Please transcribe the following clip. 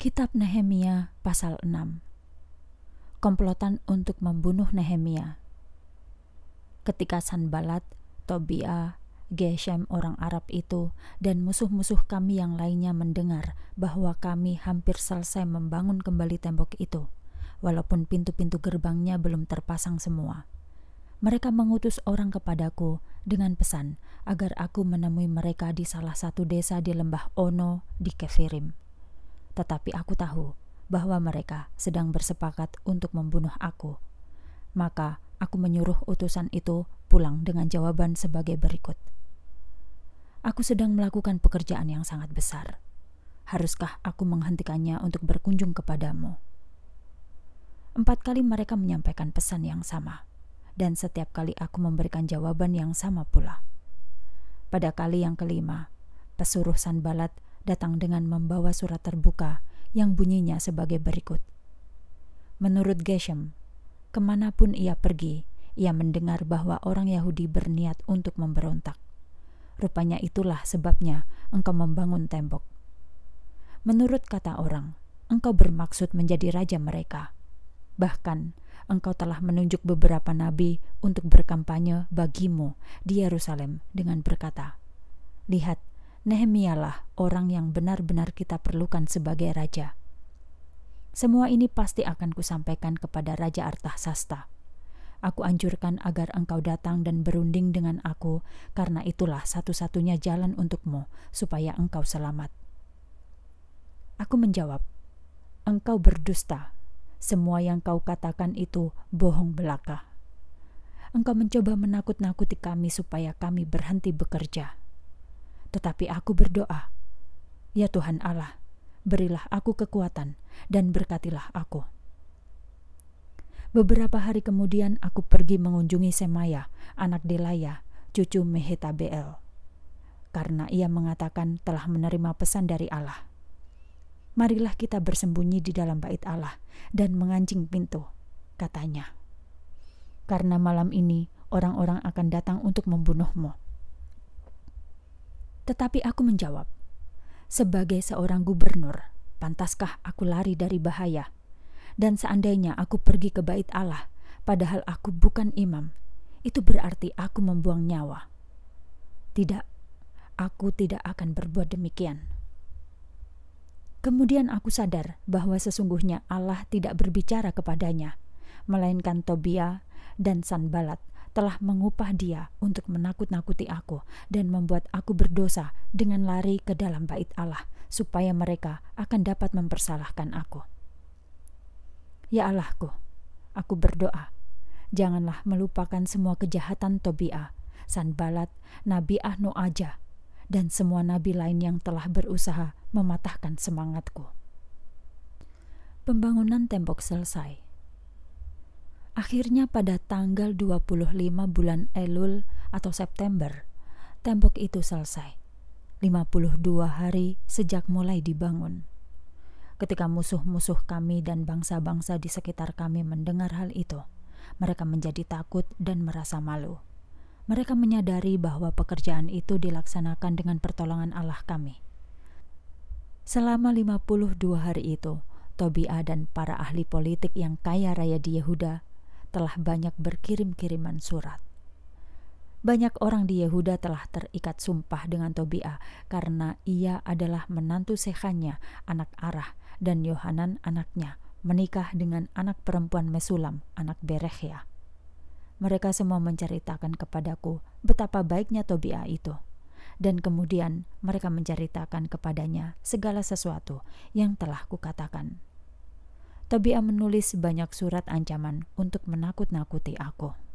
Kitab Nehemia pasal 6 Komplotan untuk membunuh Nehemia Ketika Sanbalat, Tobia, Geshem orang Arab itu dan musuh-musuh kami yang lainnya mendengar bahwa kami hampir selesai membangun kembali tembok itu, walaupun pintu-pintu gerbangnya belum terpasang semua. Mereka mengutus orang kepadaku dengan pesan agar aku menemui mereka di salah satu desa di lembah Ono di Kefirim tetapi aku tahu bahwa mereka sedang bersepakat untuk membunuh aku. Maka aku menyuruh utusan itu pulang dengan jawaban sebagai berikut: "Aku sedang melakukan pekerjaan yang sangat besar. Haruskah aku menghentikannya untuk berkunjung kepadamu?" Empat kali mereka menyampaikan pesan yang sama, dan setiap kali aku memberikan jawaban yang sama pula. Pada kali yang kelima, pesuruh Sanbalat datang dengan membawa surat terbuka yang bunyinya sebagai berikut. Menurut Geshem, kemanapun ia pergi, ia mendengar bahwa orang Yahudi berniat untuk memberontak. Rupanya itulah sebabnya engkau membangun tembok. Menurut kata orang, engkau bermaksud menjadi raja mereka. Bahkan, engkau telah menunjuk beberapa nabi untuk berkampanye bagimu di Yerusalem dengan berkata, Lihat, Nehemialah orang yang benar-benar kita perlukan sebagai raja. Semua ini pasti akan kusampaikan kepada Raja Artahsasta. Aku anjurkan agar engkau datang dan berunding dengan aku, karena itulah satu-satunya jalan untukmu, supaya engkau selamat. Aku menjawab, Engkau berdusta. Semua yang kau katakan itu bohong belaka. Engkau mencoba menakut-nakuti kami supaya kami berhenti bekerja tetapi aku berdoa, "Ya Tuhan Allah, berilah aku kekuatan dan berkatilah aku." Beberapa hari kemudian aku pergi mengunjungi Semaya, anak Delaya, cucu Mehetabel, karena ia mengatakan telah menerima pesan dari Allah. Marilah kita bersembunyi di dalam bait Allah dan mengancing pintu, katanya. Karena malam ini orang-orang akan datang untuk membunuhmu. Tetapi aku menjawab, sebagai seorang gubernur, pantaskah aku lari dari bahaya? Dan seandainya aku pergi ke bait Allah, padahal aku bukan imam, itu berarti aku membuang nyawa. Tidak, aku tidak akan berbuat demikian. Kemudian aku sadar bahwa sesungguhnya Allah tidak berbicara kepadanya, melainkan Tobia dan Sanbalat telah mengupah dia untuk menakut-nakuti aku dan membuat aku berdosa dengan lari ke dalam bait Allah, supaya mereka akan dapat mempersalahkan aku. Ya Allahku, aku berdoa, janganlah melupakan semua kejahatan Tobia, Sanbalat, Nabi Ahnu aja, dan semua nabi lain yang telah berusaha mematahkan semangatku. Pembangunan tembok selesai Akhirnya pada tanggal 25 bulan Elul atau September, tembok itu selesai. 52 hari sejak mulai dibangun. Ketika musuh-musuh kami dan bangsa-bangsa di sekitar kami mendengar hal itu, mereka menjadi takut dan merasa malu. Mereka menyadari bahwa pekerjaan itu dilaksanakan dengan pertolongan Allah kami. Selama 52 hari itu, Tobia dan para ahli politik yang kaya raya di Yehuda telah banyak berkirim-kiriman surat. Banyak orang di Yehuda telah terikat sumpah dengan Tobia karena ia adalah menantu Sehanya, anak Arah, dan Yohanan anaknya, menikah dengan anak perempuan Mesulam, anak Berechia. Mereka semua menceritakan kepadaku betapa baiknya Tobia itu. Dan kemudian mereka menceritakan kepadanya segala sesuatu yang telah kukatakan. Tobia menulis banyak surat ancaman untuk menakut-nakuti aku.